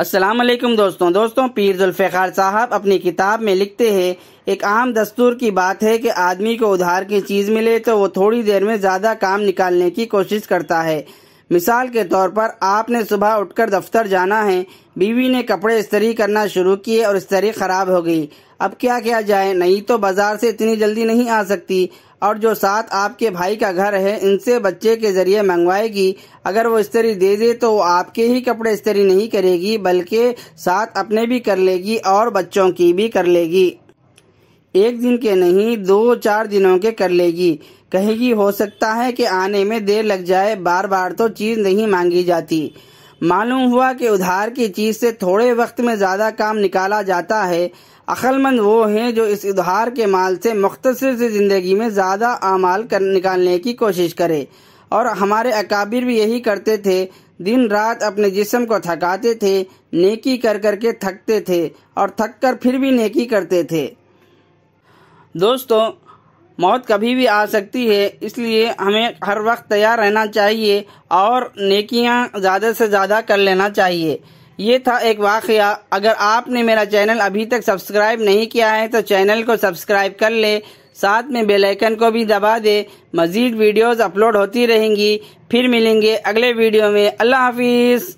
अस्सलाम वालेकुम दोस्तों दोस्तों पीर साहब अपनी किताब में लिखते हैं एक आम दस्तूर की बात है कि आदमी को उधार की चीज़ मिले तो वो थोड़ी देर में ज़्यादा काम निकालने की कोशिश करता है मिसाल के तौर पर आपने सुबह उठकर दफ्तर जाना है बीवी ने कपड़े इस्तरी करना शुरू किए और इस्तरी खराब हो गई अब क्या किया जाए नहीं तो बाजार से इतनी जल्दी नहीं आ सकती और जो साथ आपके भाई का घर है इनसे बच्चे के जरिए मंगवाएगी अगर वो इस्तरी दे दे तो वो आपके ही कपड़े इस्तरी नहीं करेगी बल्कि साथ अपने भी कर लेगी और बच्चों की भी कर लेगी एक दिन के नहीं दो चार दिनों के कर लेगी कहेगी हो सकता है कि आने में देर लग जाए बार बार तो चीज नहीं मांगी जाती मालूम हुआ कि उधार की चीज से थोड़े वक्त में ज्यादा काम निकाला जाता है अक्लमंद वो हैं जो इस उधार के माल से मुख्तर से जिंदगी में ज्यादा अमाल कर निकालने की कोशिश करे और हमारे अकाबिर भी यही करते थे दिन रात अपने जिस्म को थकाते थे नेकी कर करके थकते थे और थक कर फिर भी नेकी करते थे दोस्तों मौत कभी भी आ सकती है इसलिए हमें हर वक्त तैयार रहना चाहिए और नेकियां ज़्यादा से ज़्यादा कर लेना चाहिए ये था एक वाक़ अगर आपने मेरा चैनल अभी तक सब्सक्राइब नहीं किया है तो चैनल को सब्सक्राइब कर ले साथ में बेल आइकन को भी दबा दे मज़ीद वीडियोस अपलोड होती रहेंगी फिर मिलेंगे अगले वीडियो में अल्लाह हाफिज़